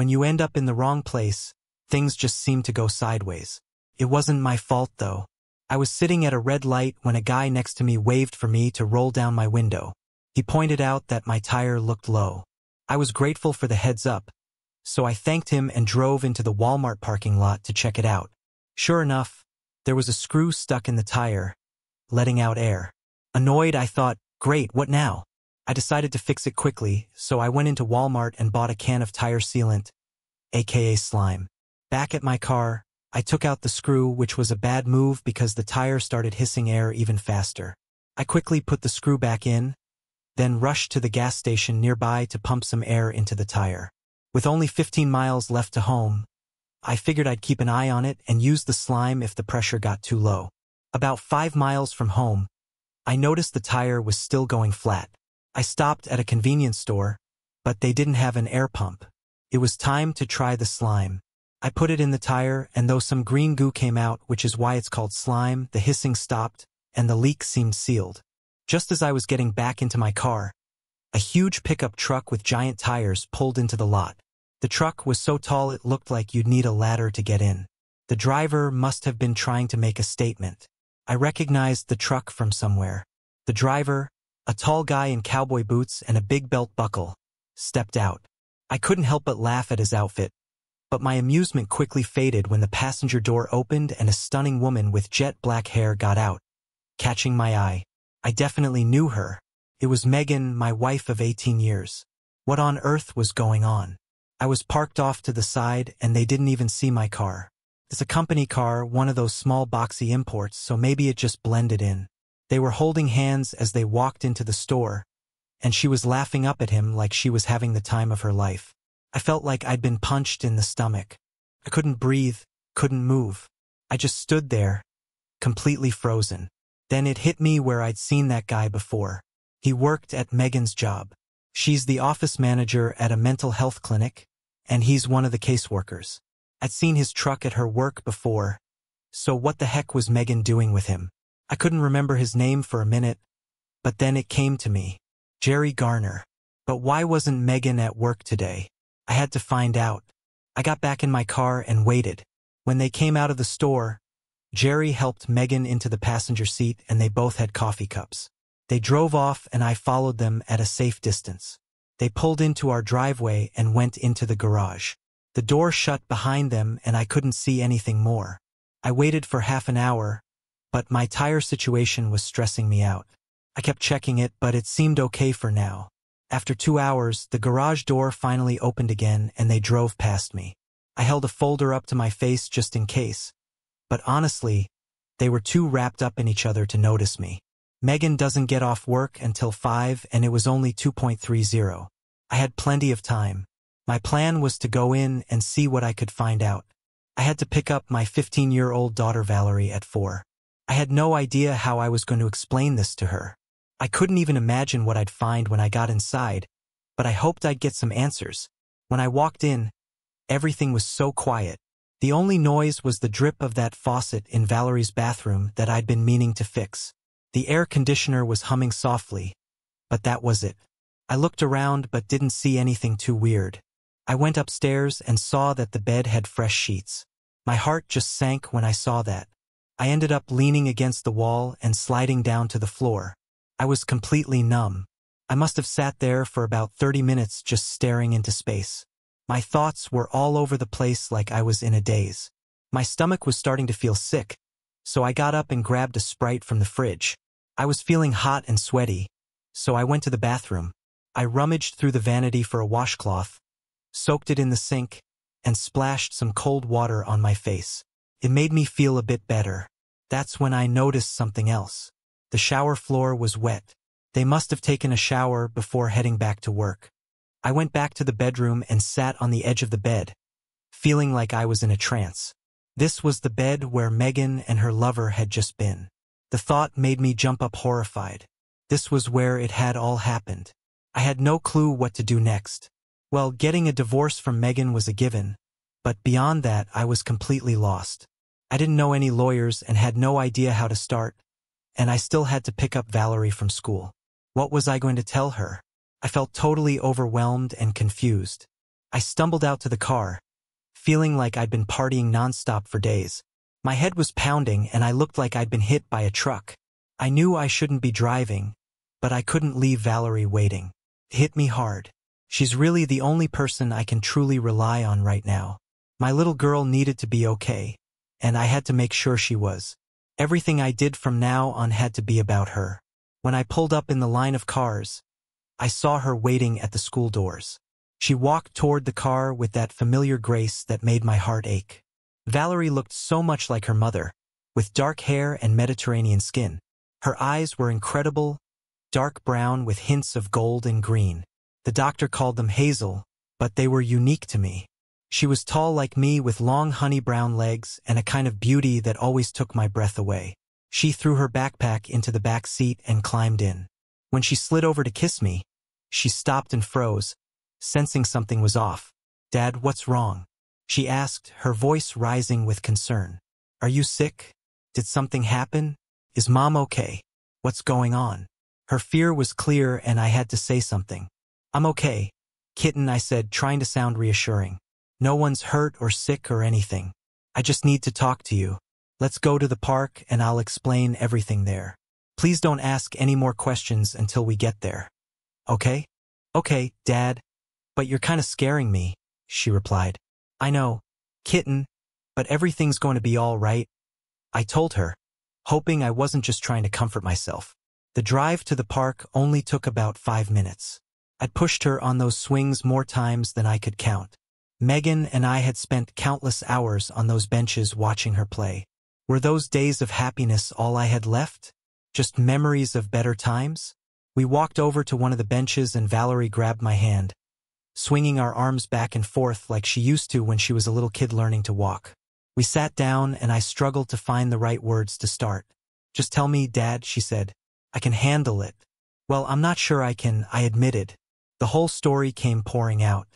When you end up in the wrong place, things just seem to go sideways. It wasn't my fault, though. I was sitting at a red light when a guy next to me waved for me to roll down my window. He pointed out that my tire looked low. I was grateful for the heads up, so I thanked him and drove into the Walmart parking lot to check it out. Sure enough, there was a screw stuck in the tire, letting out air. Annoyed, I thought, great, what now? I decided to fix it quickly, so I went into Walmart and bought a can of tire sealant, aka slime. Back at my car, I took out the screw, which was a bad move because the tire started hissing air even faster. I quickly put the screw back in, then rushed to the gas station nearby to pump some air into the tire. With only 15 miles left to home, I figured I'd keep an eye on it and use the slime if the pressure got too low. About five miles from home, I noticed the tire was still going flat. I stopped at a convenience store, but they didn't have an air pump. It was time to try the slime. I put it in the tire, and though some green goo came out, which is why it's called slime, the hissing stopped, and the leak seemed sealed. Just as I was getting back into my car, a huge pickup truck with giant tires pulled into the lot. The truck was so tall it looked like you'd need a ladder to get in. The driver must have been trying to make a statement. I recognized the truck from somewhere. The driver, a tall guy in cowboy boots and a big belt buckle stepped out. I couldn't help but laugh at his outfit, but my amusement quickly faded when the passenger door opened and a stunning woman with jet black hair got out, catching my eye. I definitely knew her. It was Megan, my wife of 18 years. What on earth was going on? I was parked off to the side and they didn't even see my car. It's a company car, one of those small boxy imports, so maybe it just blended in. They were holding hands as they walked into the store, and she was laughing up at him like she was having the time of her life. I felt like I'd been punched in the stomach. I couldn't breathe, couldn't move. I just stood there, completely frozen. Then it hit me where I'd seen that guy before. He worked at Megan's job. She's the office manager at a mental health clinic, and he's one of the caseworkers. I'd seen his truck at her work before, so what the heck was Megan doing with him? I couldn't remember his name for a minute, but then it came to me. Jerry Garner. But why wasn't Megan at work today? I had to find out. I got back in my car and waited. When they came out of the store, Jerry helped Megan into the passenger seat and they both had coffee cups. They drove off and I followed them at a safe distance. They pulled into our driveway and went into the garage. The door shut behind them and I couldn't see anything more. I waited for half an hour, but my tire situation was stressing me out. I kept checking it, but it seemed okay for now. After two hours, the garage door finally opened again and they drove past me. I held a folder up to my face just in case. But honestly, they were too wrapped up in each other to notice me. Megan doesn't get off work until 5 and it was only 2.30. I had plenty of time. My plan was to go in and see what I could find out. I had to pick up my 15-year-old daughter Valerie at 4. I had no idea how I was going to explain this to her. I couldn't even imagine what I'd find when I got inside, but I hoped I'd get some answers. When I walked in, everything was so quiet. The only noise was the drip of that faucet in Valerie's bathroom that I'd been meaning to fix. The air conditioner was humming softly, but that was it. I looked around but didn't see anything too weird. I went upstairs and saw that the bed had fresh sheets. My heart just sank when I saw that. I ended up leaning against the wall and sliding down to the floor. I was completely numb. I must have sat there for about 30 minutes just staring into space. My thoughts were all over the place like I was in a daze. My stomach was starting to feel sick, so I got up and grabbed a Sprite from the fridge. I was feeling hot and sweaty, so I went to the bathroom. I rummaged through the vanity for a washcloth, soaked it in the sink, and splashed some cold water on my face. It made me feel a bit better. That's when I noticed something else. The shower floor was wet. They must have taken a shower before heading back to work. I went back to the bedroom and sat on the edge of the bed, feeling like I was in a trance. This was the bed where Megan and her lover had just been. The thought made me jump up horrified. This was where it had all happened. I had no clue what to do next. Well, getting a divorce from Megan was a given, but beyond that, I was completely lost. I didn't know any lawyers and had no idea how to start, and I still had to pick up Valerie from school. What was I going to tell her? I felt totally overwhelmed and confused. I stumbled out to the car, feeling like I'd been partying nonstop for days. My head was pounding and I looked like I'd been hit by a truck. I knew I shouldn't be driving, but I couldn't leave Valerie waiting. It hit me hard. She's really the only person I can truly rely on right now. My little girl needed to be okay, and I had to make sure she was. Everything I did from now on had to be about her. When I pulled up in the line of cars, I saw her waiting at the school doors. She walked toward the car with that familiar grace that made my heart ache. Valerie looked so much like her mother, with dark hair and Mediterranean skin. Her eyes were incredible, dark brown with hints of gold and green. The doctor called them hazel, but they were unique to me. She was tall like me with long honey-brown legs and a kind of beauty that always took my breath away. She threw her backpack into the back seat and climbed in. When she slid over to kiss me, she stopped and froze, sensing something was off. Dad, what's wrong? She asked, her voice rising with concern. Are you sick? Did something happen? Is mom okay? What's going on? Her fear was clear and I had to say something. I'm okay. Kitten, I said, trying to sound reassuring. No one's hurt or sick or anything. I just need to talk to you. Let's go to the park and I'll explain everything there. Please don't ask any more questions until we get there. Okay? Okay, Dad. But you're kind of scaring me, she replied. I know, kitten, but everything's going to be all right. I told her, hoping I wasn't just trying to comfort myself. The drive to the park only took about five minutes. I'd pushed her on those swings more times than I could count. Megan and I had spent countless hours on those benches watching her play. Were those days of happiness all I had left? Just memories of better times? We walked over to one of the benches and Valerie grabbed my hand, swinging our arms back and forth like she used to when she was a little kid learning to walk. We sat down and I struggled to find the right words to start. Just tell me, Dad, she said. I can handle it. Well, I'm not sure I can, I admitted. The whole story came pouring out.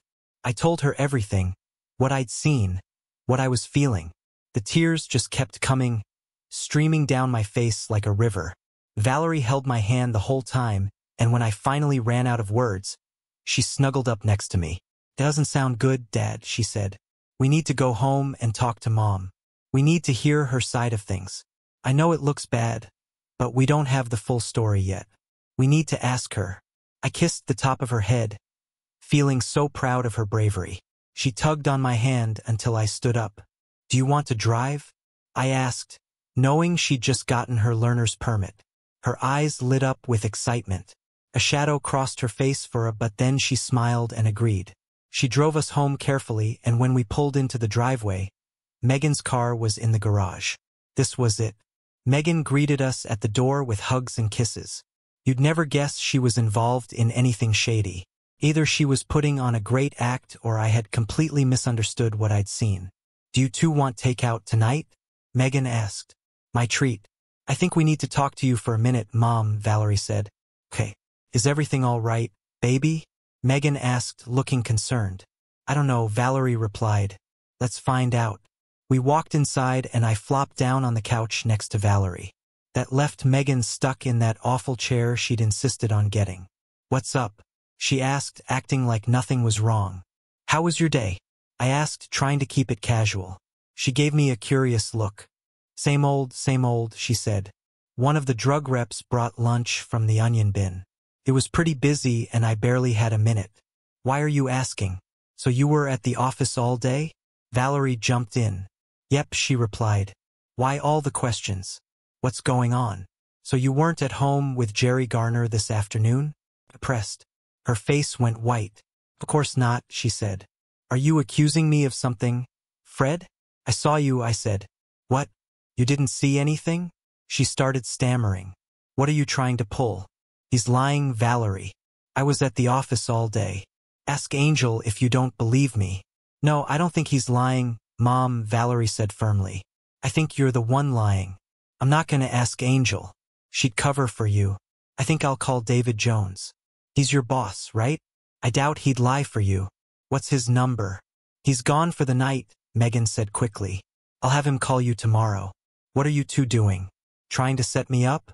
I told her everything, what I'd seen, what I was feeling. The tears just kept coming, streaming down my face like a river. Valerie held my hand the whole time, and when I finally ran out of words, she snuggled up next to me. Doesn't sound good, Dad, she said. We need to go home and talk to Mom. We need to hear her side of things. I know it looks bad, but we don't have the full story yet. We need to ask her. I kissed the top of her head, Feeling so proud of her bravery, she tugged on my hand until I stood up. Do you want to drive? I asked, knowing she'd just gotten her learner's permit. Her eyes lit up with excitement. A shadow crossed her face for a but then she smiled and agreed. She drove us home carefully and when we pulled into the driveway, Megan's car was in the garage. This was it. Megan greeted us at the door with hugs and kisses. You'd never guess she was involved in anything shady. Either she was putting on a great act or I had completely misunderstood what I'd seen. Do you two want takeout tonight? Megan asked. My treat. I think we need to talk to you for a minute, Mom, Valerie said. Okay. Is everything all right, baby? Megan asked, looking concerned. I don't know, Valerie replied. Let's find out. We walked inside and I flopped down on the couch next to Valerie. That left Megan stuck in that awful chair she'd insisted on getting. What's up? She asked, acting like nothing was wrong. How was your day? I asked, trying to keep it casual. She gave me a curious look. Same old, same old, she said. One of the drug reps brought lunch from the onion bin. It was pretty busy and I barely had a minute. Why are you asking? So you were at the office all day? Valerie jumped in. Yep, she replied. Why all the questions? What's going on? So you weren't at home with Jerry Garner this afternoon? pressed. Her face went white. Of course not, she said. Are you accusing me of something? Fred? I saw you, I said. What? You didn't see anything? She started stammering. What are you trying to pull? He's lying, Valerie. I was at the office all day. Ask Angel if you don't believe me. No, I don't think he's lying, Mom, Valerie said firmly. I think you're the one lying. I'm not going to ask Angel. She'd cover for you. I think I'll call David Jones. He's your boss, right? I doubt he'd lie for you. What's his number? He's gone for the night, Megan said quickly. I'll have him call you tomorrow. What are you two doing? Trying to set me up?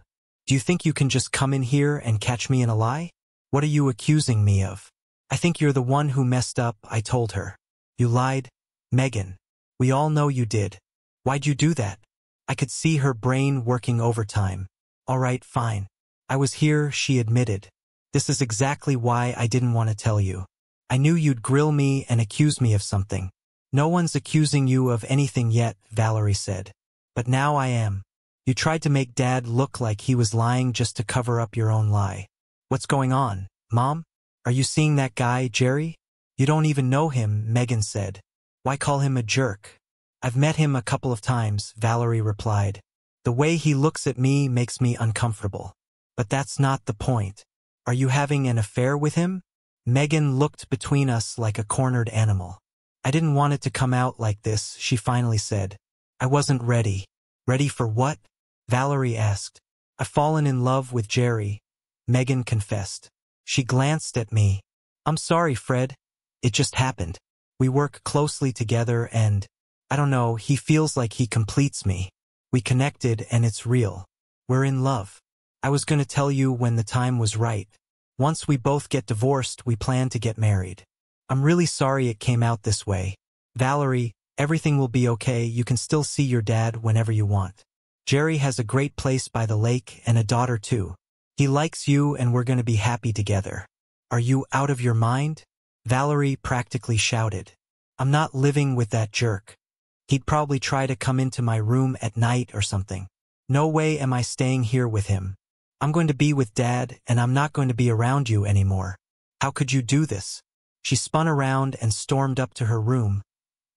Do you think you can just come in here and catch me in a lie? What are you accusing me of? I think you're the one who messed up, I told her. You lied, Megan. We all know you did. Why'd you do that? I could see her brain working overtime. All right, fine. I was here, she admitted. This is exactly why I didn't want to tell you. I knew you'd grill me and accuse me of something. No one's accusing you of anything yet, Valerie said. But now I am. You tried to make Dad look like he was lying just to cover up your own lie. What's going on, Mom? Are you seeing that guy, Jerry? You don't even know him, Megan said. Why call him a jerk? I've met him a couple of times, Valerie replied. The way he looks at me makes me uncomfortable. But that's not the point. Are you having an affair with him? Megan looked between us like a cornered animal. I didn't want it to come out like this, she finally said. I wasn't ready. Ready for what? Valerie asked. I've fallen in love with Jerry, Megan confessed. She glanced at me. I'm sorry, Fred. It just happened. We work closely together and, I don't know, he feels like he completes me. We connected and it's real. We're in love. I was gonna tell you when the time was right. Once we both get divorced, we plan to get married. I'm really sorry it came out this way. Valerie, everything will be okay. You can still see your dad whenever you want. Jerry has a great place by the lake and a daughter too. He likes you and we're going to be happy together. Are you out of your mind? Valerie practically shouted. I'm not living with that jerk. He'd probably try to come into my room at night or something. No way am I staying here with him. I'm going to be with dad and I'm not going to be around you anymore. How could you do this? She spun around and stormed up to her room,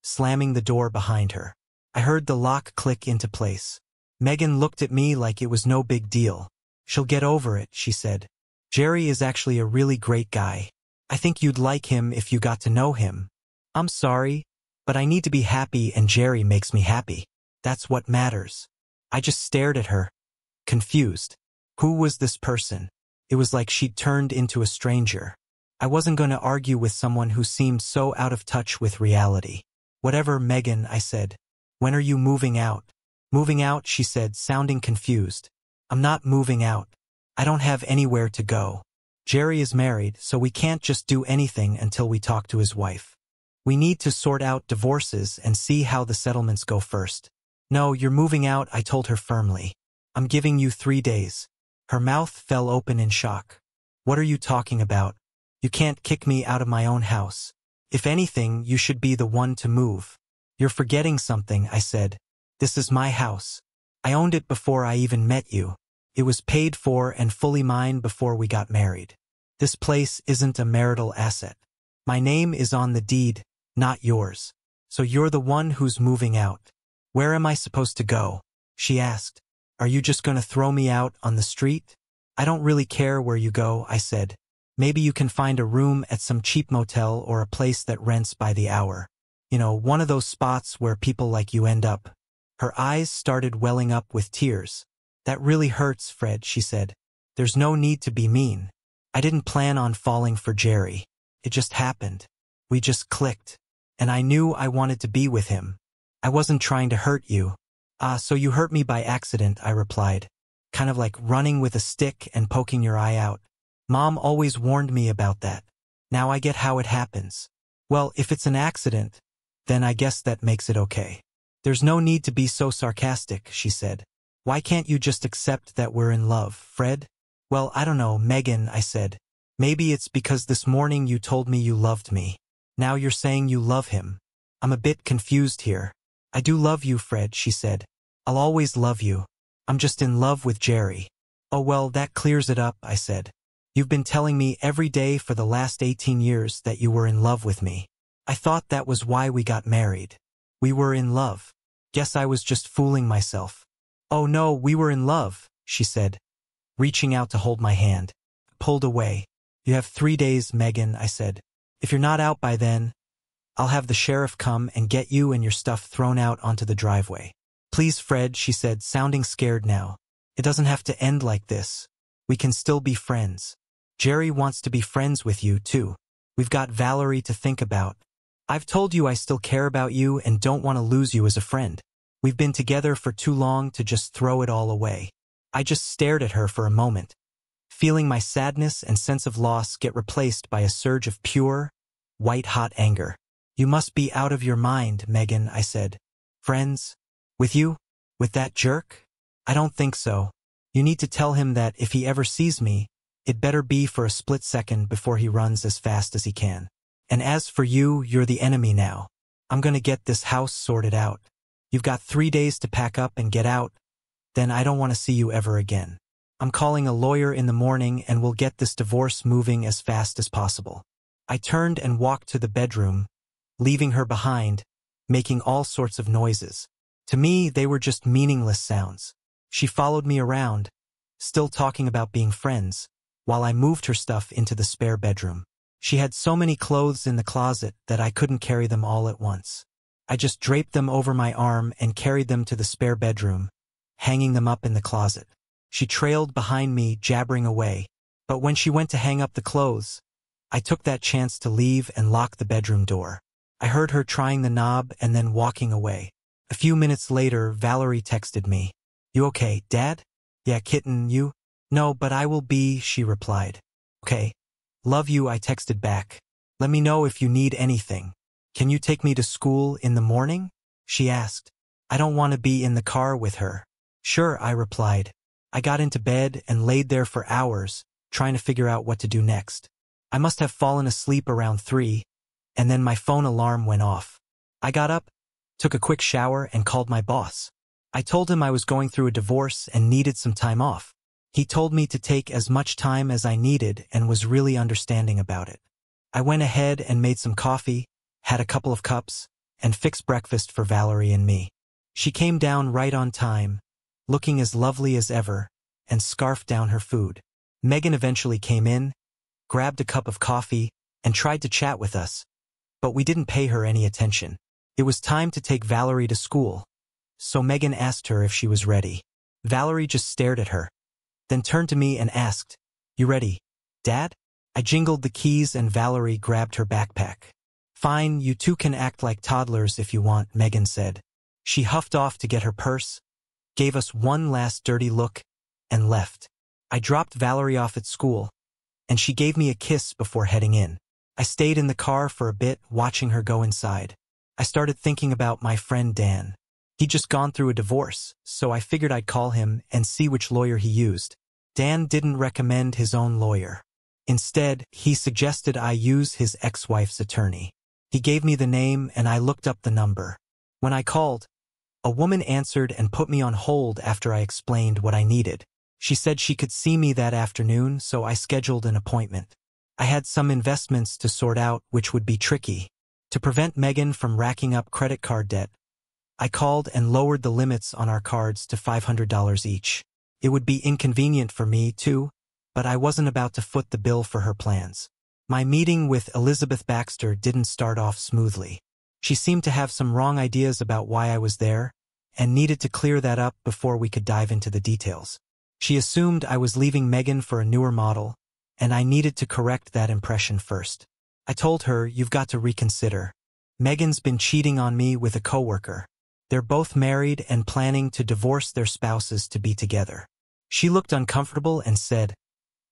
slamming the door behind her. I heard the lock click into place. Megan looked at me like it was no big deal. She'll get over it, she said. Jerry is actually a really great guy. I think you'd like him if you got to know him. I'm sorry, but I need to be happy and Jerry makes me happy. That's what matters. I just stared at her, confused. Who was this person? It was like she'd turned into a stranger. I wasn't going to argue with someone who seemed so out of touch with reality. Whatever, Megan, I said. When are you moving out? Moving out, she said, sounding confused. I'm not moving out. I don't have anywhere to go. Jerry is married, so we can't just do anything until we talk to his wife. We need to sort out divorces and see how the settlements go first. No, you're moving out, I told her firmly. I'm giving you three days. Her mouth fell open in shock. What are you talking about? You can't kick me out of my own house. If anything, you should be the one to move. You're forgetting something, I said. This is my house. I owned it before I even met you. It was paid for and fully mine before we got married. This place isn't a marital asset. My name is on the deed, not yours. So you're the one who's moving out. Where am I supposed to go? She asked. Are you just gonna throw me out on the street? I don't really care where you go, I said. Maybe you can find a room at some cheap motel or a place that rents by the hour. You know, one of those spots where people like you end up. Her eyes started welling up with tears. That really hurts, Fred, she said. There's no need to be mean. I didn't plan on falling for Jerry. It just happened. We just clicked. And I knew I wanted to be with him. I wasn't trying to hurt you. Ah, so you hurt me by accident, I replied, kind of like running with a stick and poking your eye out. Mom always warned me about that. Now I get how it happens. Well, if it's an accident, then I guess that makes it okay. There's no need to be so sarcastic, she said. Why can't you just accept that we're in love, Fred? Well, I don't know, Megan, I said. Maybe it's because this morning you told me you loved me. Now you're saying you love him. I'm a bit confused here. I do love you, Fred, she said. I'll always love you. I'm just in love with Jerry. Oh well, that clears it up, I said. You've been telling me every day for the last 18 years that you were in love with me. I thought that was why we got married. We were in love. Guess I was just fooling myself. Oh no, we were in love, she said, reaching out to hold my hand. I pulled away. You have three days, Megan, I said. If you're not out by then, I'll have the sheriff come and get you and your stuff thrown out onto the driveway. Please, Fred, she said, sounding scared now. It doesn't have to end like this. We can still be friends. Jerry wants to be friends with you, too. We've got Valerie to think about. I've told you I still care about you and don't want to lose you as a friend. We've been together for too long to just throw it all away. I just stared at her for a moment, feeling my sadness and sense of loss get replaced by a surge of pure, white-hot anger. You must be out of your mind, Megan, I said. Friends? With you? With that jerk? I don't think so. You need to tell him that if he ever sees me, it better be for a split second before he runs as fast as he can. And as for you, you're the enemy now. I'm gonna get this house sorted out. You've got three days to pack up and get out. Then I don't want to see you ever again. I'm calling a lawyer in the morning and we'll get this divorce moving as fast as possible. I turned and walked to the bedroom, leaving her behind, making all sorts of noises. To me, they were just meaningless sounds. She followed me around, still talking about being friends, while I moved her stuff into the spare bedroom. She had so many clothes in the closet that I couldn't carry them all at once. I just draped them over my arm and carried them to the spare bedroom, hanging them up in the closet. She trailed behind me, jabbering away. But when she went to hang up the clothes, I took that chance to leave and lock the bedroom door. I heard her trying the knob and then walking away. A few minutes later, Valerie texted me. You okay, Dad? Yeah, kitten, you? No, but I will be, she replied. Okay. Love you, I texted back. Let me know if you need anything. Can you take me to school in the morning? She asked. I don't want to be in the car with her. Sure, I replied. I got into bed and laid there for hours, trying to figure out what to do next. I must have fallen asleep around three, and then my phone alarm went off. I got up, took a quick shower, and called my boss. I told him I was going through a divorce and needed some time off. He told me to take as much time as I needed and was really understanding about it. I went ahead and made some coffee, had a couple of cups, and fixed breakfast for Valerie and me. She came down right on time, looking as lovely as ever, and scarfed down her food. Megan eventually came in, grabbed a cup of coffee, and tried to chat with us, but we didn't pay her any attention. It was time to take Valerie to school. So Megan asked her if she was ready. Valerie just stared at her, then turned to me and asked, You ready, Dad? I jingled the keys and Valerie grabbed her backpack. Fine, you two can act like toddlers if you want, Megan said. She huffed off to get her purse, gave us one last dirty look, and left. I dropped Valerie off at school, and she gave me a kiss before heading in. I stayed in the car for a bit, watching her go inside. I started thinking about my friend Dan. He'd just gone through a divorce, so I figured I'd call him and see which lawyer he used. Dan didn't recommend his own lawyer. Instead, he suggested I use his ex-wife's attorney. He gave me the name and I looked up the number. When I called, a woman answered and put me on hold after I explained what I needed. She said she could see me that afternoon, so I scheduled an appointment. I had some investments to sort out which would be tricky. To prevent Megan from racking up credit card debt, I called and lowered the limits on our cards to $500 each. It would be inconvenient for me, too, but I wasn't about to foot the bill for her plans. My meeting with Elizabeth Baxter didn't start off smoothly. She seemed to have some wrong ideas about why I was there and needed to clear that up before we could dive into the details. She assumed I was leaving Megan for a newer model and I needed to correct that impression first. I told her, you've got to reconsider. Megan's been cheating on me with a coworker. They're both married and planning to divorce their spouses to be together. She looked uncomfortable and said,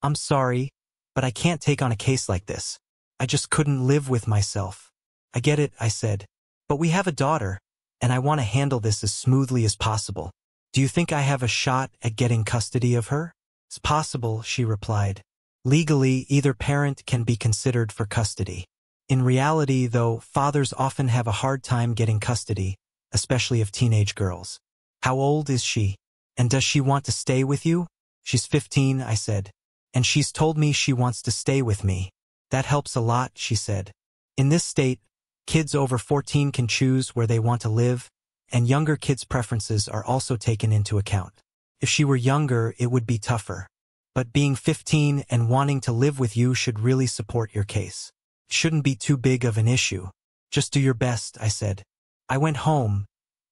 I'm sorry, but I can't take on a case like this. I just couldn't live with myself. I get it, I said, but we have a daughter, and I want to handle this as smoothly as possible. Do you think I have a shot at getting custody of her? It's possible, she replied, Legally, either parent can be considered for custody. In reality, though, fathers often have a hard time getting custody, especially of teenage girls. How old is she? And does she want to stay with you? She's 15, I said. And she's told me she wants to stay with me. That helps a lot, she said. In this state, kids over 14 can choose where they want to live, and younger kids' preferences are also taken into account. If she were younger, it would be tougher. But being 15 and wanting to live with you should really support your case. It shouldn't be too big of an issue. Just do your best, I said. I went home,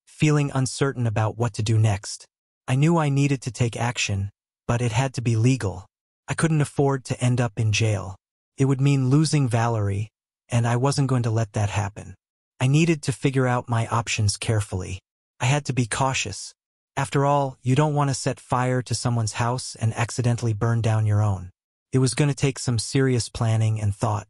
feeling uncertain about what to do next. I knew I needed to take action, but it had to be legal. I couldn't afford to end up in jail. It would mean losing Valerie, and I wasn't going to let that happen. I needed to figure out my options carefully. I had to be cautious, after all, you don't want to set fire to someone's house and accidentally burn down your own. It was going to take some serious planning and thought.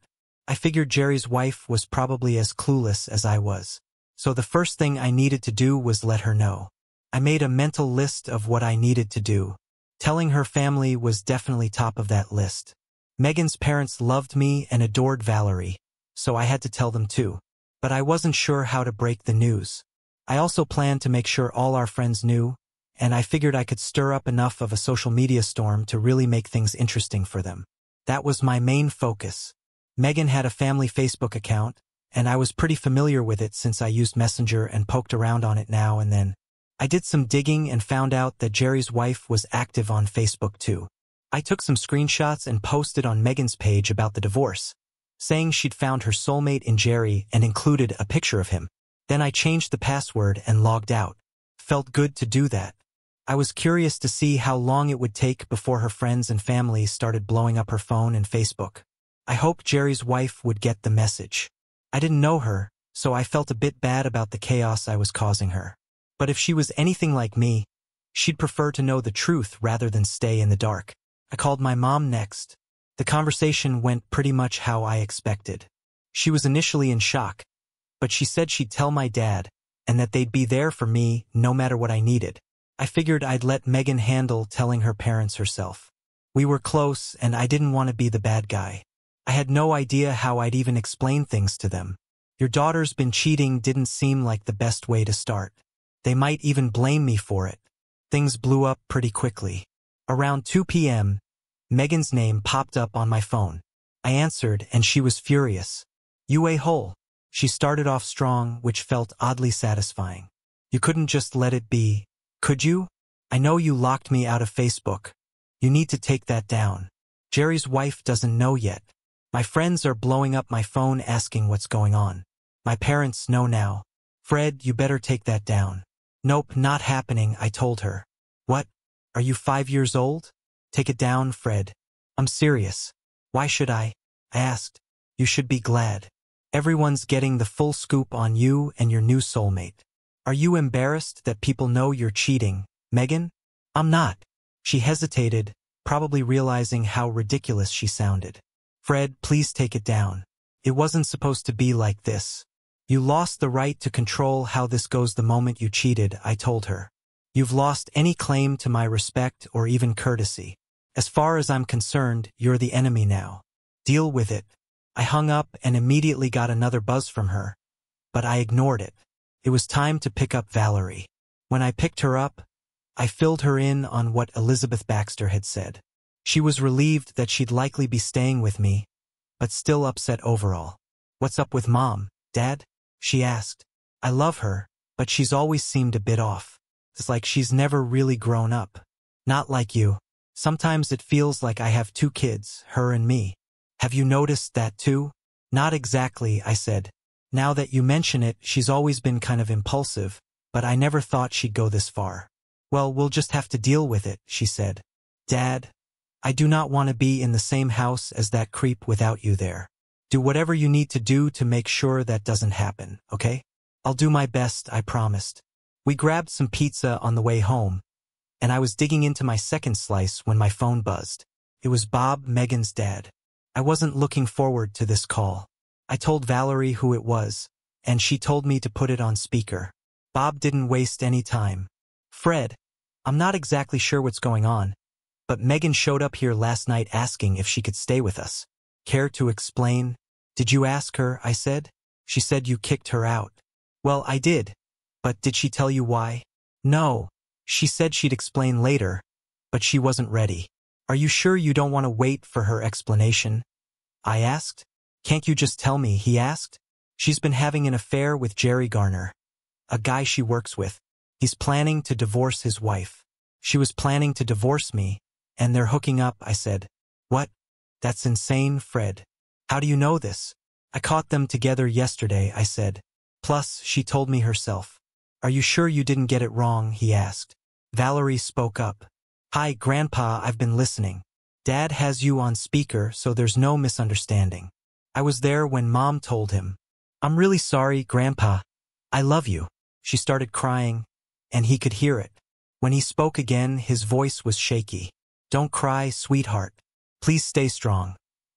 I figured Jerry's wife was probably as clueless as I was. So the first thing I needed to do was let her know. I made a mental list of what I needed to do. Telling her family was definitely top of that list. Megan's parents loved me and adored Valerie, so I had to tell them too. But I wasn't sure how to break the news. I also planned to make sure all our friends knew, and I figured I could stir up enough of a social media storm to really make things interesting for them. That was my main focus. Megan had a family Facebook account, and I was pretty familiar with it since I used Messenger and poked around on it now and then. I did some digging and found out that Jerry's wife was active on Facebook too. I took some screenshots and posted on Megan's page about the divorce, saying she'd found her soulmate in Jerry and included a picture of him. Then I changed the password and logged out. Felt good to do that. I was curious to see how long it would take before her friends and family started blowing up her phone and Facebook. I hoped Jerry's wife would get the message. I didn't know her, so I felt a bit bad about the chaos I was causing her. But if she was anything like me, she'd prefer to know the truth rather than stay in the dark. I called my mom next. The conversation went pretty much how I expected. She was initially in shock, but she said she'd tell my dad, and that they'd be there for me no matter what I needed. I figured I'd let Megan handle telling her parents herself. We were close, and I didn't want to be the bad guy. I had no idea how I'd even explain things to them. Your daughter's been cheating didn't seem like the best way to start. They might even blame me for it. Things blew up pretty quickly. Around 2 p.m., Megan's name popped up on my phone. I answered, and she was furious. You a hole. She started off strong, which felt oddly satisfying. You couldn't just let it be, could you? I know you locked me out of Facebook. You need to take that down. Jerry's wife doesn't know yet. My friends are blowing up my phone asking what's going on. My parents know now. Fred, you better take that down. Nope, not happening, I told her. What? Are you five years old? Take it down, Fred. I'm serious. Why should I? I asked. You should be glad. Everyone's getting the full scoop on you and your new soulmate. Are you embarrassed that people know you're cheating, Megan? I'm not. She hesitated, probably realizing how ridiculous she sounded. Fred, please take it down. It wasn't supposed to be like this. You lost the right to control how this goes the moment you cheated, I told her. You've lost any claim to my respect or even courtesy. As far as I'm concerned, you're the enemy now. Deal with it. I hung up and immediately got another buzz from her. But I ignored it. It was time to pick up Valerie. When I picked her up, I filled her in on what Elizabeth Baxter had said. She was relieved that she'd likely be staying with me, but still upset overall. What's up with mom, dad? She asked. I love her, but she's always seemed a bit off. It's like she's never really grown up. Not like you. Sometimes it feels like I have two kids, her and me. Have you noticed that too? Not exactly, I said. Now that you mention it, she's always been kind of impulsive, but I never thought she'd go this far. Well, we'll just have to deal with it, she said. Dad, I do not want to be in the same house as that creep without you there. Do whatever you need to do to make sure that doesn't happen, okay? I'll do my best, I promised. We grabbed some pizza on the way home, and I was digging into my second slice when my phone buzzed. It was Bob, Megan's dad. I wasn't looking forward to this call. I told Valerie who it was, and she told me to put it on speaker. Bob didn't waste any time. Fred, I'm not exactly sure what's going on, but Megan showed up here last night asking if she could stay with us. Care to explain? Did you ask her, I said? She said you kicked her out. Well, I did. But did she tell you why? No. She said she'd explain later, but she wasn't ready. Are you sure you don't want to wait for her explanation? I asked. Can't you just tell me, he asked. She's been having an affair with Jerry Garner, a guy she works with. He's planning to divorce his wife. She was planning to divorce me, and they're hooking up, I said. What? That's insane, Fred. How do you know this? I caught them together yesterday, I said. Plus, she told me herself. Are you sure you didn't get it wrong, he asked. Valerie spoke up. Hi, Grandpa, I've been listening. Dad has you on speaker, so there's no misunderstanding. I was there when Mom told him. I'm really sorry, Grandpa. I love you. She started crying, and he could hear it. When he spoke again, his voice was shaky. Don't cry, sweetheart. Please stay strong.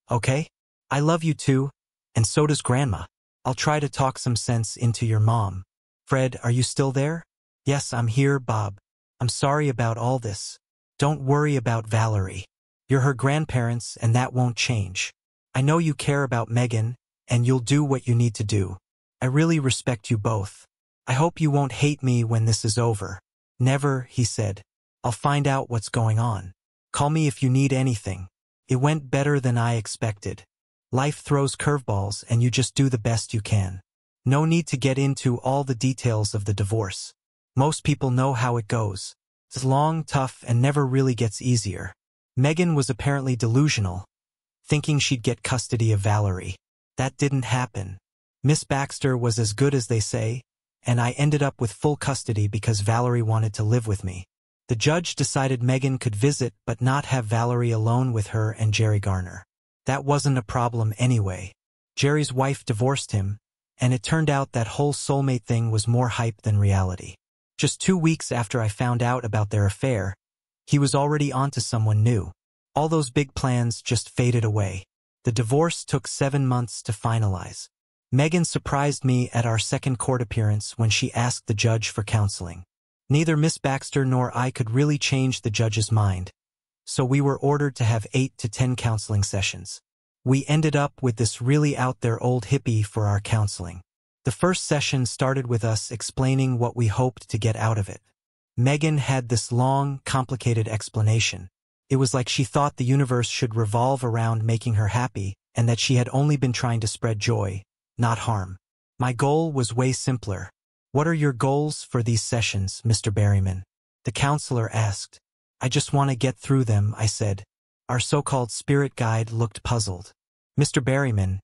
Okay? I love you too, and so does Grandma. I'll try to talk some sense into your mom. Fred, are you still there? Yes, I'm here, Bob. I'm sorry about all this. Don't worry about Valerie. You're her grandparents, and that won't change. I know you care about Megan, and you'll do what you need to do. I really respect you both. I hope you won't hate me when this is over. Never, he said. I'll find out what's going on. Call me if you need anything. It went better than I expected. Life throws curveballs and you just do the best you can. No need to get into all the details of the divorce. Most people know how it goes. It's long, tough, and never really gets easier. Megan was apparently delusional, thinking she'd get custody of Valerie. That didn't happen. Miss Baxter was as good as they say, and I ended up with full custody because Valerie wanted to live with me. The judge decided Megan could visit but not have Valerie alone with her and Jerry Garner. That wasn't a problem anyway. Jerry's wife divorced him, and it turned out that whole soulmate thing was more hype than reality. Just two weeks after I found out about their affair, he was already onto someone new. All those big plans just faded away. The divorce took seven months to finalize. Megan surprised me at our second court appearance when she asked the judge for counseling. Neither Miss Baxter nor I could really change the judge's mind, so we were ordered to have 8 to 10 counseling sessions. We ended up with this really out there old hippie for our counseling. The first session started with us explaining what we hoped to get out of it. Megan had this long, complicated explanation. It was like she thought the universe should revolve around making her happy, and that she had only been trying to spread joy, not harm. My goal was way simpler. What are your goals for these sessions, Mr. Berryman? The counselor asked. I just want to get through them, I said. Our so-called spirit guide looked puzzled. Mr. Berryman,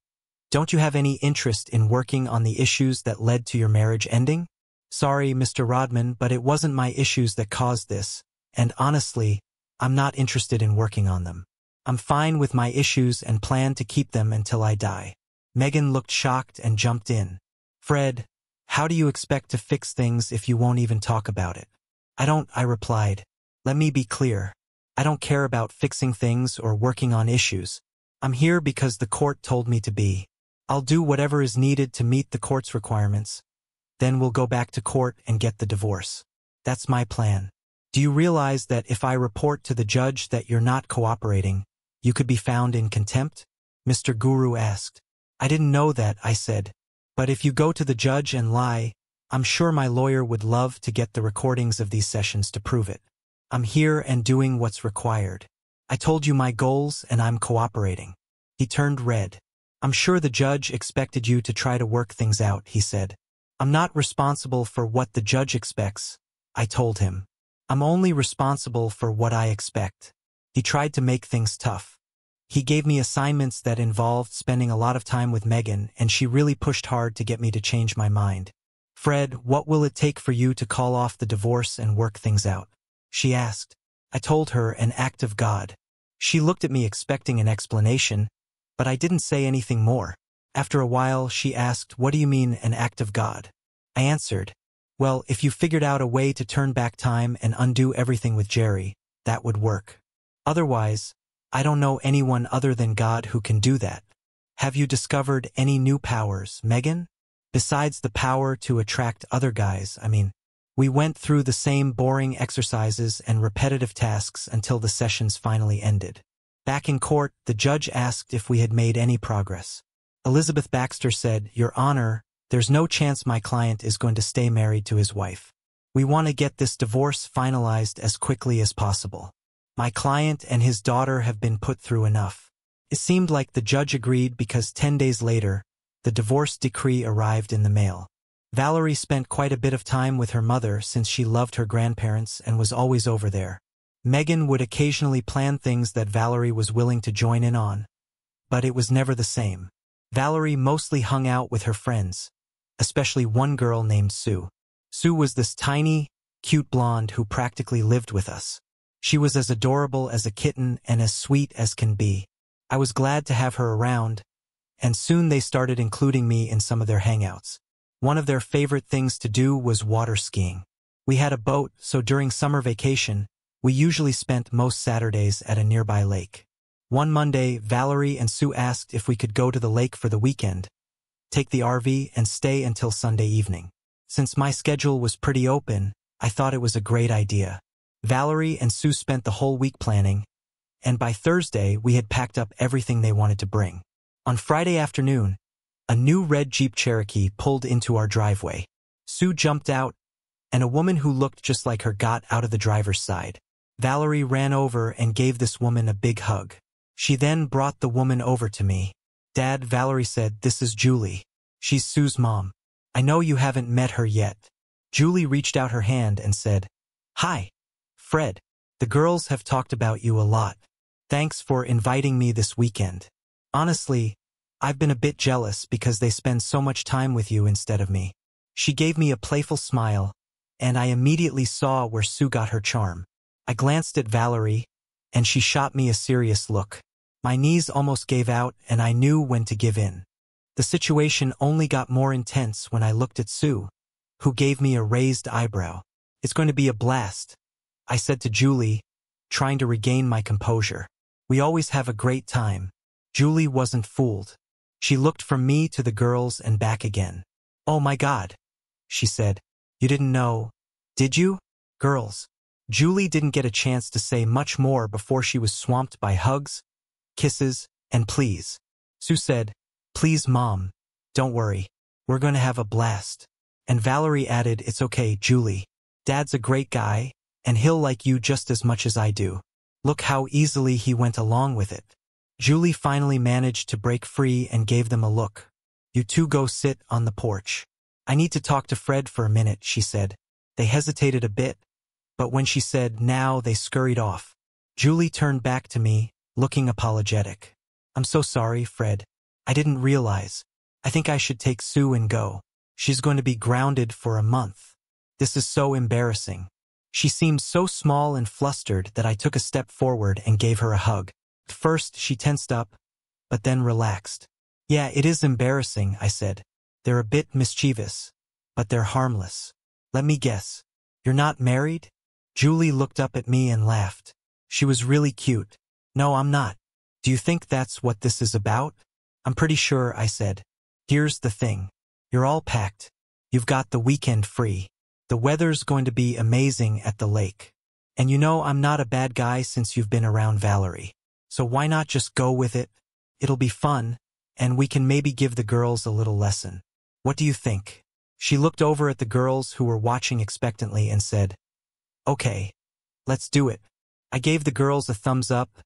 don't you have any interest in working on the issues that led to your marriage ending? Sorry, Mr. Rodman, but it wasn't my issues that caused this, and honestly, I'm not interested in working on them. I'm fine with my issues and plan to keep them until I die. Megan looked shocked and jumped in. Fred, how do you expect to fix things if you won't even talk about it? I don't, I replied. Let me be clear. I don't care about fixing things or working on issues. I'm here because the court told me to be. I'll do whatever is needed to meet the court's requirements, then we'll go back to court and get the divorce. That's my plan. Do you realize that if I report to the judge that you're not cooperating, you could be found in contempt? Mr. Guru asked. I didn't know that, I said. But if you go to the judge and lie, I'm sure my lawyer would love to get the recordings of these sessions to prove it. I'm here and doing what's required. I told you my goals and I'm cooperating. He turned red. I'm sure the judge expected you to try to work things out, he said. I'm not responsible for what the judge expects, I told him. I'm only responsible for what I expect. He tried to make things tough. He gave me assignments that involved spending a lot of time with Megan and she really pushed hard to get me to change my mind. Fred, what will it take for you to call off the divorce and work things out? She asked. I told her an act of God. She looked at me expecting an explanation, but I didn't say anything more. After a while, she asked, what do you mean an act of God? I answered, well, if you figured out a way to turn back time and undo everything with Jerry, that would work. Otherwise, I don't know anyone other than God who can do that. Have you discovered any new powers, Megan? Besides the power to attract other guys, I mean, we went through the same boring exercises and repetitive tasks until the sessions finally ended. Back in court, the judge asked if we had made any progress. Elizabeth Baxter said, Your Honor, there's no chance my client is going to stay married to his wife. We want to get this divorce finalized as quickly as possible. My client and his daughter have been put through enough. It seemed like the judge agreed because 10 days later, the divorce decree arrived in the mail. Valerie spent quite a bit of time with her mother since she loved her grandparents and was always over there. Megan would occasionally plan things that Valerie was willing to join in on, but it was never the same. Valerie mostly hung out with her friends, especially one girl named Sue. Sue was this tiny, cute blonde who practically lived with us. She was as adorable as a kitten and as sweet as can be. I was glad to have her around, and soon they started including me in some of their hangouts. One of their favorite things to do was water skiing. We had a boat, so during summer vacation, we usually spent most Saturdays at a nearby lake. One Monday, Valerie and Sue asked if we could go to the lake for the weekend, take the RV and stay until Sunday evening. Since my schedule was pretty open, I thought it was a great idea. Valerie and Sue spent the whole week planning, and by Thursday we had packed up everything they wanted to bring. On Friday afternoon, a new red Jeep Cherokee pulled into our driveway. Sue jumped out, and a woman who looked just like her got out of the driver's side. Valerie ran over and gave this woman a big hug. She then brought the woman over to me. Dad, Valerie said, this is Julie. She's Sue's mom. I know you haven't met her yet. Julie reached out her hand and said, Hi, Fred. The girls have talked about you a lot. Thanks for inviting me this weekend. Honestly, I've been a bit jealous because they spend so much time with you instead of me. She gave me a playful smile, and I immediately saw where Sue got her charm. I glanced at Valerie, and she shot me a serious look. My knees almost gave out, and I knew when to give in. The situation only got more intense when I looked at Sue, who gave me a raised eyebrow. It's going to be a blast, I said to Julie, trying to regain my composure. We always have a great time. Julie wasn't fooled. She looked from me to the girls and back again. Oh my God, she said. You didn't know, did you? Girls. Julie didn't get a chance to say much more before she was swamped by hugs, kisses, and please. Sue said, please, mom, don't worry. We're going to have a blast. And Valerie added, it's okay, Julie. Dad's a great guy, and he'll like you just as much as I do. Look how easily he went along with it. Julie finally managed to break free and gave them a look. You two go sit on the porch. I need to talk to Fred for a minute, she said. They hesitated a bit, but when she said now, they scurried off. Julie turned back to me, looking apologetic. I'm so sorry, Fred. I didn't realize. I think I should take Sue and go. She's going to be grounded for a month. This is so embarrassing. She seemed so small and flustered that I took a step forward and gave her a hug. First, she tensed up, but then relaxed. Yeah, it is embarrassing, I said. They're a bit mischievous, but they're harmless. Let me guess. You're not married? Julie looked up at me and laughed. She was really cute. No, I'm not. Do you think that's what this is about? I'm pretty sure, I said. Here's the thing. You're all packed. You've got the weekend free. The weather's going to be amazing at the lake. And you know I'm not a bad guy since you've been around Valerie. So why not just go with it? It'll be fun, and we can maybe give the girls a little lesson. What do you think? She looked over at the girls who were watching expectantly and said, Okay, let's do it. I gave the girls a thumbs up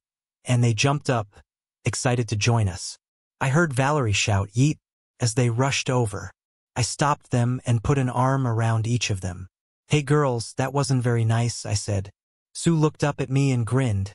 and they jumped up, excited to join us. I heard Valerie shout, yeet, as they rushed over. I stopped them and put an arm around each of them. Hey girls, that wasn't very nice, I said. Sue looked up at me and grinned,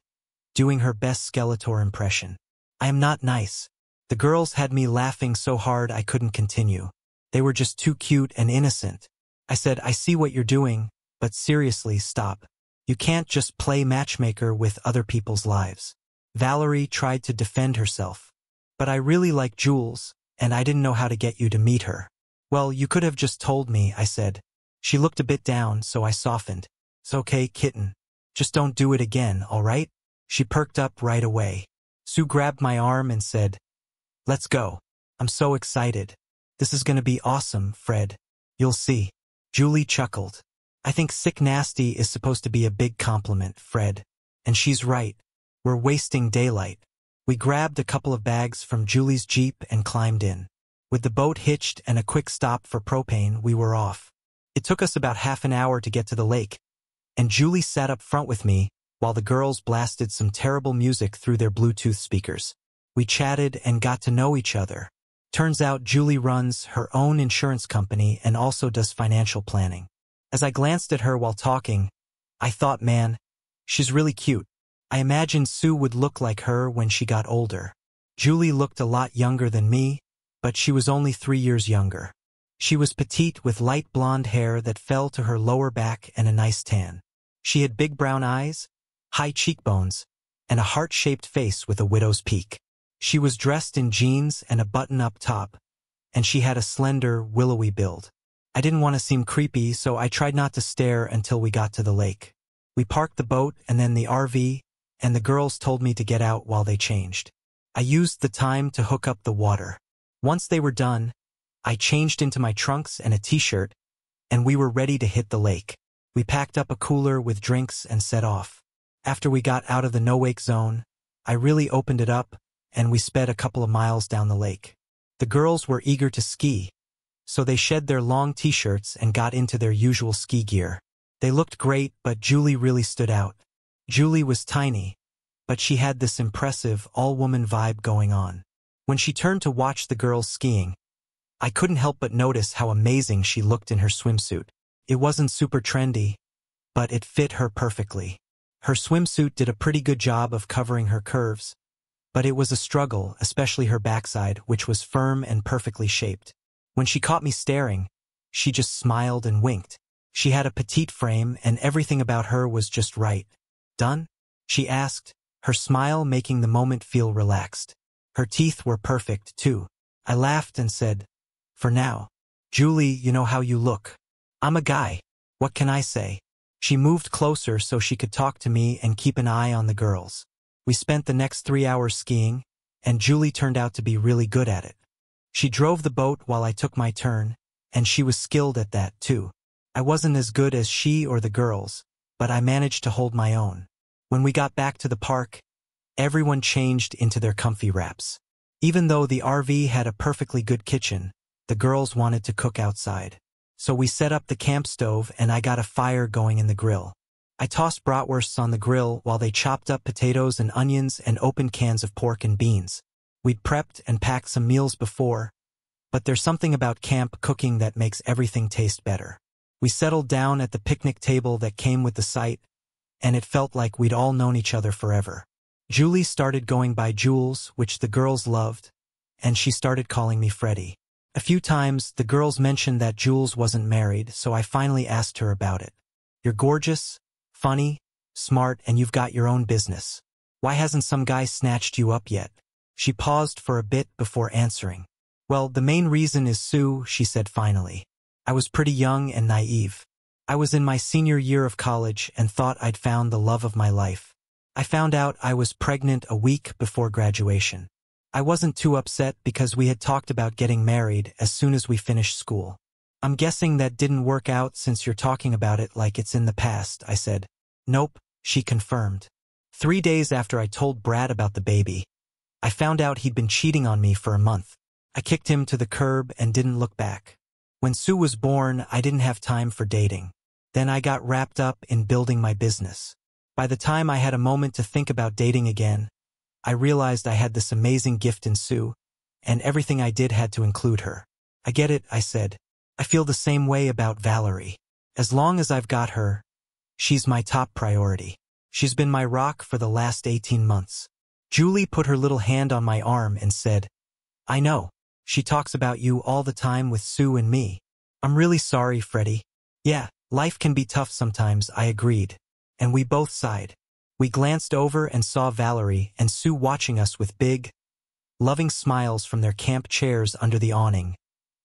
doing her best Skeletor impression. I am not nice. The girls had me laughing so hard I couldn't continue. They were just too cute and innocent. I said, I see what you're doing, but seriously, stop. You can't just play matchmaker with other people's lives. Valerie tried to defend herself. But I really like Jules, and I didn't know how to get you to meet her. Well, you could have just told me, I said. She looked a bit down, so I softened. It's okay, kitten. Just don't do it again, all right? She perked up right away. Sue grabbed my arm and said, Let's go. I'm so excited. This is going to be awesome, Fred. You'll see. Julie chuckled. I think sick nasty is supposed to be a big compliment, Fred. And she's right. We're wasting daylight. We grabbed a couple of bags from Julie's Jeep and climbed in. With the boat hitched and a quick stop for propane, we were off. It took us about half an hour to get to the lake, and Julie sat up front with me while the girls blasted some terrible music through their Bluetooth speakers. We chatted and got to know each other. Turns out Julie runs her own insurance company and also does financial planning. As I glanced at her while talking, I thought, man, she's really cute. I imagine Sue would look like her when she got older. Julie looked a lot younger than me, but she was only three years younger. She was petite with light blonde hair that fell to her lower back and a nice tan. She had big brown eyes, high cheekbones, and a heart-shaped face with a widow's peak. She was dressed in jeans and a button-up top, and she had a slender, willowy build. I didn't want to seem creepy, so I tried not to stare until we got to the lake. We parked the boat and then the RV, and the girls told me to get out while they changed. I used the time to hook up the water. Once they were done, I changed into my trunks and a t-shirt, and we were ready to hit the lake. We packed up a cooler with drinks and set off. After we got out of the no-wake zone, I really opened it up, and we sped a couple of miles down the lake. The girls were eager to ski, so they shed their long t-shirts and got into their usual ski gear. They looked great, but Julie really stood out. Julie was tiny, but she had this impressive, all-woman vibe going on. When she turned to watch the girls skiing, I couldn't help but notice how amazing she looked in her swimsuit. It wasn't super trendy, but it fit her perfectly. Her swimsuit did a pretty good job of covering her curves, but it was a struggle, especially her backside, which was firm and perfectly shaped. When she caught me staring, she just smiled and winked. She had a petite frame and everything about her was just right. Done? She asked, her smile making the moment feel relaxed. Her teeth were perfect, too. I laughed and said, For now. Julie, you know how you look. I'm a guy. What can I say? She moved closer so she could talk to me and keep an eye on the girls. We spent the next three hours skiing, and Julie turned out to be really good at it. She drove the boat while I took my turn, and she was skilled at that, too. I wasn't as good as she or the girls, but I managed to hold my own. When we got back to the park, everyone changed into their comfy wraps. Even though the RV had a perfectly good kitchen, the girls wanted to cook outside. So we set up the camp stove and I got a fire going in the grill. I tossed bratwursts on the grill while they chopped up potatoes and onions and opened cans of pork and beans. We'd prepped and packed some meals before, but there's something about camp cooking that makes everything taste better. We settled down at the picnic table that came with the site, and it felt like we'd all known each other forever. Julie started going by Jules, which the girls loved, and she started calling me Freddie. A few times, the girls mentioned that Jules wasn't married, so I finally asked her about it. You're gorgeous, funny, smart, and you've got your own business. Why hasn't some guy snatched you up yet? She paused for a bit before answering. Well, the main reason is Sue, she said finally. I was pretty young and naive. I was in my senior year of college and thought I'd found the love of my life. I found out I was pregnant a week before graduation. I wasn't too upset because we had talked about getting married as soon as we finished school. I'm guessing that didn't work out since you're talking about it like it's in the past, I said. Nope, she confirmed. Three days after I told Brad about the baby, I found out he'd been cheating on me for a month. I kicked him to the curb and didn't look back. When Sue was born, I didn't have time for dating. Then I got wrapped up in building my business. By the time I had a moment to think about dating again, I realized I had this amazing gift in Sue, and everything I did had to include her. I get it, I said. I feel the same way about Valerie. As long as I've got her, she's my top priority. She's been my rock for the last 18 months. Julie put her little hand on my arm and said, I know, she talks about you all the time with Sue and me. I'm really sorry, Freddie. Yeah, life can be tough sometimes, I agreed. And we both sighed. We glanced over and saw Valerie and Sue watching us with big, loving smiles from their camp chairs under the awning,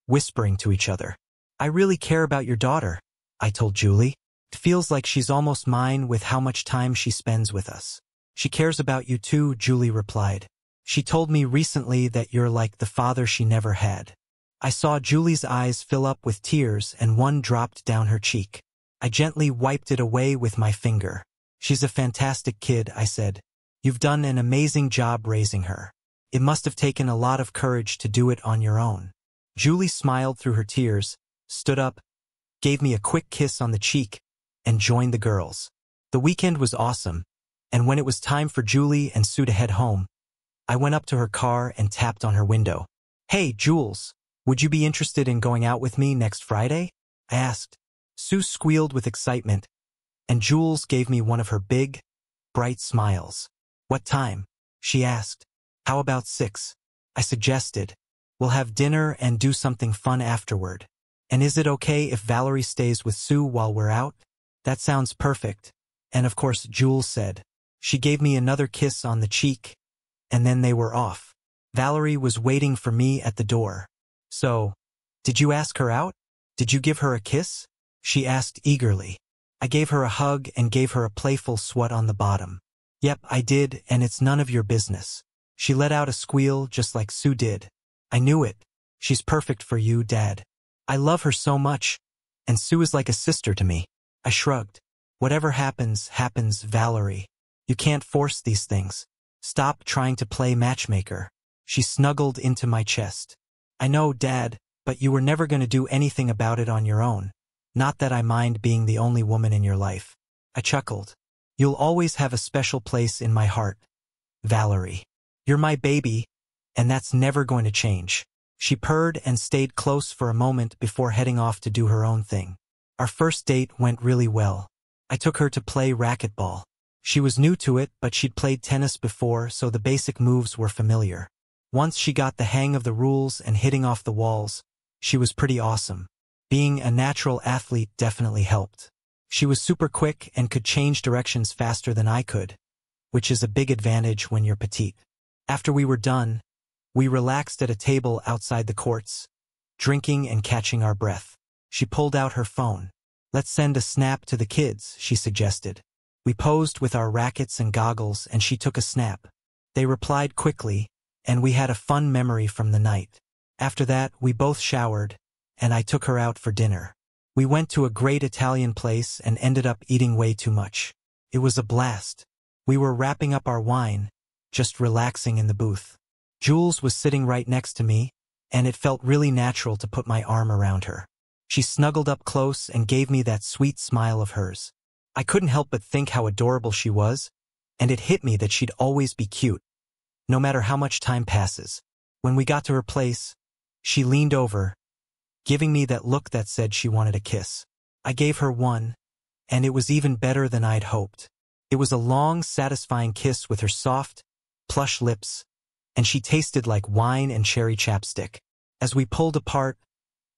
whispering to each other. I really care about your daughter, I told Julie. It feels like she's almost mine with how much time she spends with us. She cares about you too, Julie replied. She told me recently that you're like the father she never had. I saw Julie's eyes fill up with tears and one dropped down her cheek. I gently wiped it away with my finger. She's a fantastic kid, I said. You've done an amazing job raising her. It must have taken a lot of courage to do it on your own. Julie smiled through her tears, stood up, gave me a quick kiss on the cheek, and joined the girls. The weekend was awesome, and when it was time for Julie and Sue to head home, I went up to her car and tapped on her window. Hey, Jules, would you be interested in going out with me next Friday? I asked. Sue squealed with excitement, and Jules gave me one of her big, bright smiles. What time? She asked. How about six? I suggested. We'll have dinner and do something fun afterward. And is it okay if Valerie stays with Sue while we're out? That sounds perfect. And of course, Jules said. She gave me another kiss on the cheek and then they were off. Valerie was waiting for me at the door. So, did you ask her out? Did you give her a kiss? She asked eagerly. I gave her a hug and gave her a playful swat on the bottom. Yep, I did, and it's none of your business. She let out a squeal just like Sue did. I knew it. She's perfect for you, Dad. I love her so much, and Sue is like a sister to me. I shrugged. Whatever happens, happens, Valerie. You can't force these things. Stop trying to play matchmaker. She snuggled into my chest. I know, Dad, but you were never going to do anything about it on your own. Not that I mind being the only woman in your life. I chuckled. You'll always have a special place in my heart. Valerie. You're my baby, and that's never going to change. She purred and stayed close for a moment before heading off to do her own thing. Our first date went really well. I took her to play racquetball. She was new to it, but she'd played tennis before, so the basic moves were familiar. Once she got the hang of the rules and hitting off the walls, she was pretty awesome. Being a natural athlete definitely helped. She was super quick and could change directions faster than I could, which is a big advantage when you're petite. After we were done, we relaxed at a table outside the courts, drinking and catching our breath. She pulled out her phone. Let's send a snap to the kids, she suggested. We posed with our rackets and goggles and she took a snap. They replied quickly, and we had a fun memory from the night. After that, we both showered, and I took her out for dinner. We went to a great Italian place and ended up eating way too much. It was a blast. We were wrapping up our wine, just relaxing in the booth. Jules was sitting right next to me, and it felt really natural to put my arm around her. She snuggled up close and gave me that sweet smile of hers. I couldn't help but think how adorable she was, and it hit me that she'd always be cute, no matter how much time passes. When we got to her place, she leaned over, giving me that look that said she wanted a kiss. I gave her one, and it was even better than I'd hoped. It was a long, satisfying kiss with her soft, plush lips, and she tasted like wine and cherry chapstick. As we pulled apart,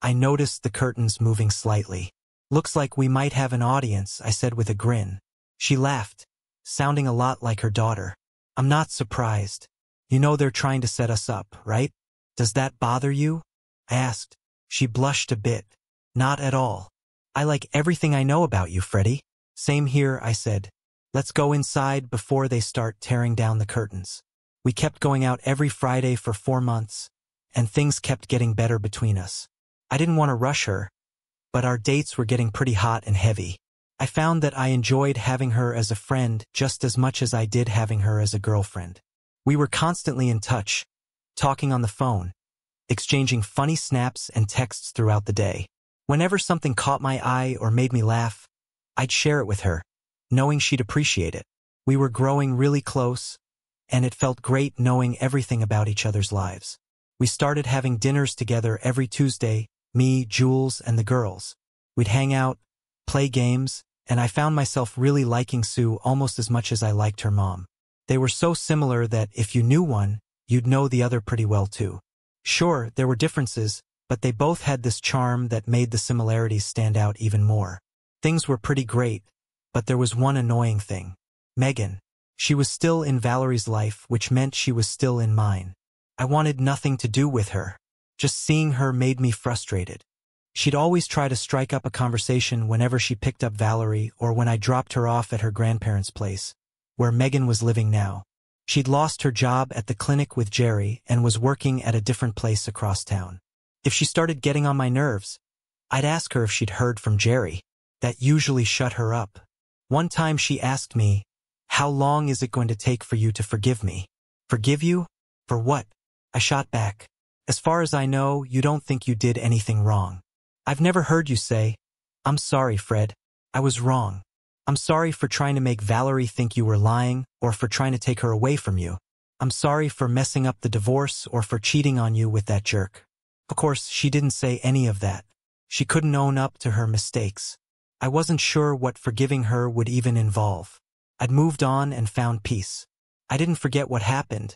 I noticed the curtains moving slightly. Looks like we might have an audience, I said with a grin. She laughed, sounding a lot like her daughter. I'm not surprised. You know they're trying to set us up, right? Does that bother you? I asked. She blushed a bit. Not at all. I like everything I know about you, Freddy. Same here, I said. Let's go inside before they start tearing down the curtains. We kept going out every Friday for four months, and things kept getting better between us. I didn't want to rush her, but our dates were getting pretty hot and heavy. I found that I enjoyed having her as a friend just as much as I did having her as a girlfriend. We were constantly in touch, talking on the phone, exchanging funny snaps and texts throughout the day. Whenever something caught my eye or made me laugh, I'd share it with her, knowing she'd appreciate it. We were growing really close, and it felt great knowing everything about each other's lives. We started having dinners together every Tuesday me, Jules, and the girls. We'd hang out, play games, and I found myself really liking Sue almost as much as I liked her mom. They were so similar that if you knew one, you'd know the other pretty well too. Sure, there were differences, but they both had this charm that made the similarities stand out even more. Things were pretty great, but there was one annoying thing. Megan. She was still in Valerie's life, which meant she was still in mine. I wanted nothing to do with her. Just seeing her made me frustrated. She'd always try to strike up a conversation whenever she picked up Valerie or when I dropped her off at her grandparents' place, where Megan was living now. She'd lost her job at the clinic with Jerry and was working at a different place across town. If she started getting on my nerves, I'd ask her if she'd heard from Jerry. That usually shut her up. One time she asked me, how long is it going to take for you to forgive me? Forgive you? For what? I shot back. As far as I know, you don't think you did anything wrong. I've never heard you say, I'm sorry, Fred. I was wrong. I'm sorry for trying to make Valerie think you were lying or for trying to take her away from you. I'm sorry for messing up the divorce or for cheating on you with that jerk. Of course, she didn't say any of that. She couldn't own up to her mistakes. I wasn't sure what forgiving her would even involve. I'd moved on and found peace. I didn't forget what happened,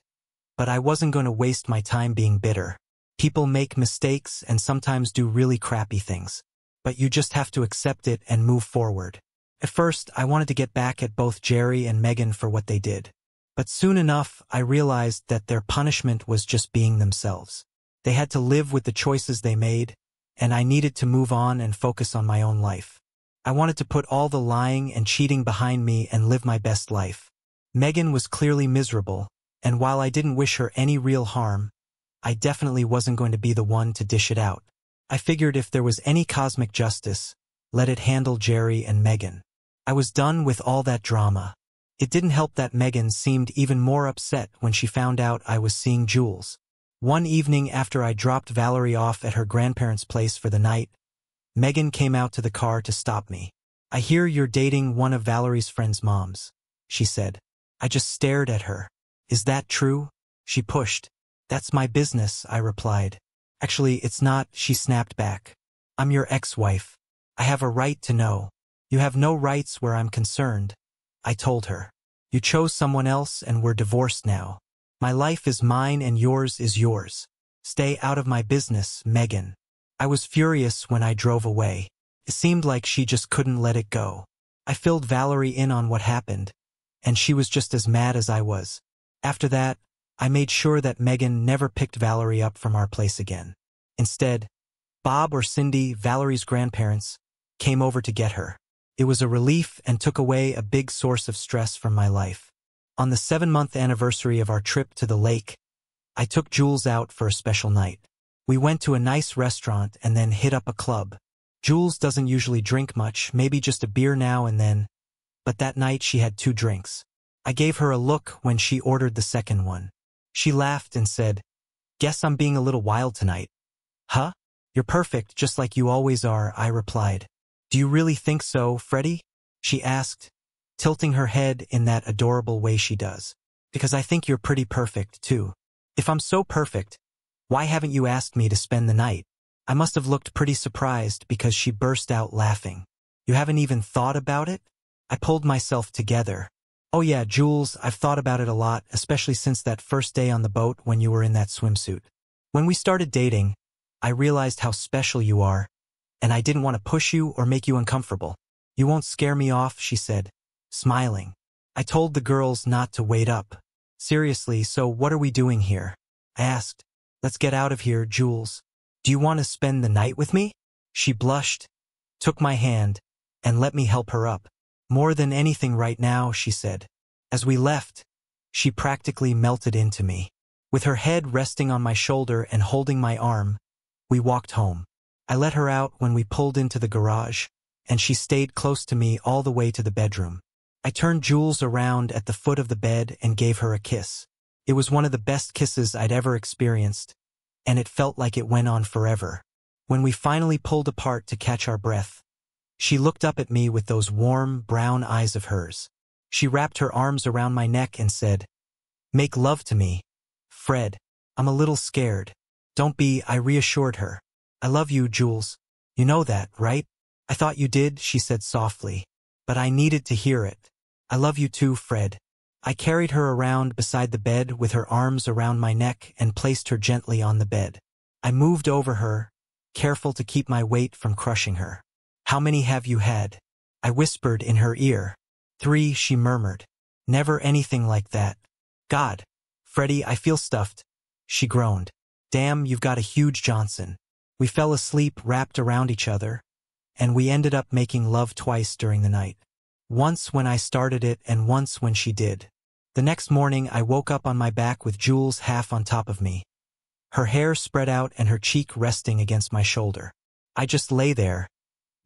but I wasn't going to waste my time being bitter. People make mistakes and sometimes do really crappy things, but you just have to accept it and move forward. At first, I wanted to get back at both Jerry and Megan for what they did. But soon enough, I realized that their punishment was just being themselves. They had to live with the choices they made, and I needed to move on and focus on my own life. I wanted to put all the lying and cheating behind me and live my best life. Megan was clearly miserable, and while I didn't wish her any real harm, I definitely wasn't going to be the one to dish it out. I figured if there was any cosmic justice, let it handle Jerry and Megan. I was done with all that drama. It didn't help that Megan seemed even more upset when she found out I was seeing Jules. One evening after I dropped Valerie off at her grandparents' place for the night, Megan came out to the car to stop me. I hear you're dating one of Valerie's friend's moms, she said. I just stared at her. Is that true? She pushed. That's my business, I replied. Actually, it's not, she snapped back. I'm your ex-wife. I have a right to know. You have no rights where I'm concerned. I told her. You chose someone else and we're divorced now. My life is mine and yours is yours. Stay out of my business, Megan. I was furious when I drove away. It seemed like she just couldn't let it go. I filled Valerie in on what happened, and she was just as mad as I was. After that, I made sure that Megan never picked Valerie up from our place again. Instead, Bob or Cindy, Valerie's grandparents, came over to get her. It was a relief and took away a big source of stress from my life. On the seven-month anniversary of our trip to the lake, I took Jules out for a special night. We went to a nice restaurant and then hit up a club. Jules doesn't usually drink much, maybe just a beer now and then, but that night she had two drinks. I gave her a look when she ordered the second one. She laughed and said, Guess I'm being a little wild tonight. Huh? You're perfect, just like you always are, I replied. Do you really think so, Freddy? She asked, tilting her head in that adorable way she does. Because I think you're pretty perfect, too. If I'm so perfect, why haven't you asked me to spend the night? I must have looked pretty surprised because she burst out laughing. You haven't even thought about it? I pulled myself together, Oh yeah, Jules, I've thought about it a lot, especially since that first day on the boat when you were in that swimsuit. When we started dating, I realized how special you are, and I didn't want to push you or make you uncomfortable. You won't scare me off, she said, smiling. I told the girls not to wait up. Seriously, so what are we doing here? I asked. Let's get out of here, Jules. Do you want to spend the night with me? She blushed, took my hand, and let me help her up. More than anything right now, she said. As we left, she practically melted into me. With her head resting on my shoulder and holding my arm, we walked home. I let her out when we pulled into the garage, and she stayed close to me all the way to the bedroom. I turned Jules around at the foot of the bed and gave her a kiss. It was one of the best kisses I'd ever experienced, and it felt like it went on forever. When we finally pulled apart to catch our breath, she looked up at me with those warm, brown eyes of hers. She wrapped her arms around my neck and said, Make love to me. Fred, I'm a little scared. Don't be, I reassured her. I love you, Jules. You know that, right? I thought you did, she said softly. But I needed to hear it. I love you too, Fred. I carried her around beside the bed with her arms around my neck and placed her gently on the bed. I moved over her, careful to keep my weight from crushing her. How many have you had? I whispered in her ear. Three, she murmured. Never anything like that. God. Freddy, I feel stuffed. She groaned. Damn, you've got a huge Johnson. We fell asleep wrapped around each other, and we ended up making love twice during the night. Once when I started it and once when she did. The next morning I woke up on my back with Jules half on top of me. Her hair spread out and her cheek resting against my shoulder. I just lay there,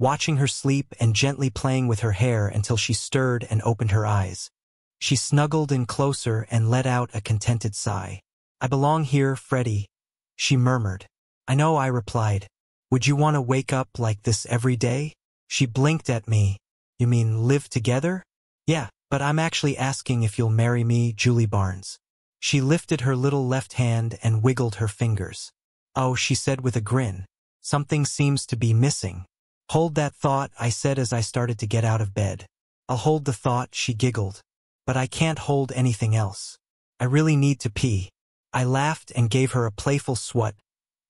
watching her sleep and gently playing with her hair until she stirred and opened her eyes. She snuggled in closer and let out a contented sigh. I belong here, Freddy, she murmured. I know, I replied. Would you want to wake up like this every day? She blinked at me. You mean live together? Yeah, but I'm actually asking if you'll marry me, Julie Barnes. She lifted her little left hand and wiggled her fingers. Oh, she said with a grin. Something seems to be missing. Hold that thought, I said as I started to get out of bed. I'll hold the thought, she giggled. But I can't hold anything else. I really need to pee. I laughed and gave her a playful swat,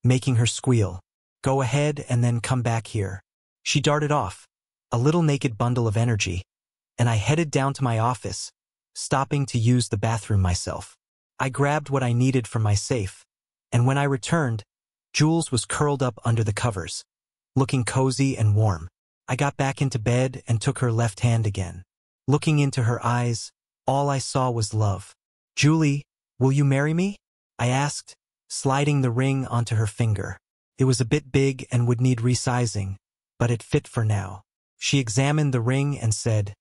making her squeal. Go ahead and then come back here. She darted off, a little naked bundle of energy, and I headed down to my office, stopping to use the bathroom myself. I grabbed what I needed from my safe, and when I returned, Jules was curled up under the covers looking cozy and warm. I got back into bed and took her left hand again. Looking into her eyes, all I saw was love. Julie, will you marry me? I asked, sliding the ring onto her finger. It was a bit big and would need resizing, but it fit for now. She examined the ring and said,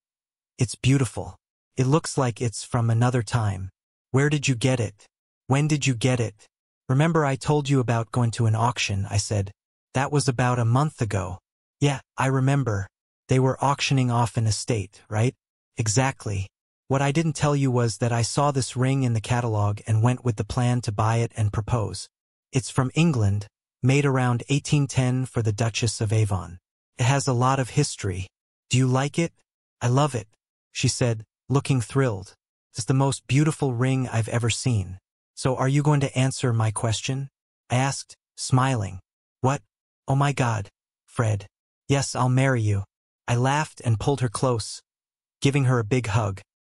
It's beautiful. It looks like it's from another time. Where did you get it? When did you get it? Remember I told you about going to an auction, I said. That was about a month ago. Yeah, I remember. They were auctioning off an estate, right? Exactly. What I didn't tell you was that I saw this ring in the catalog and went with the plan to buy it and propose. It's from England, made around 1810 for the Duchess of Avon. It has a lot of history. Do you like it? I love it, she said, looking thrilled. It's the most beautiful ring I've ever seen. So are you going to answer my question? I asked, smiling. What? Oh my God, Fred. Yes, I'll marry you. I laughed and pulled her close, giving her a big hug.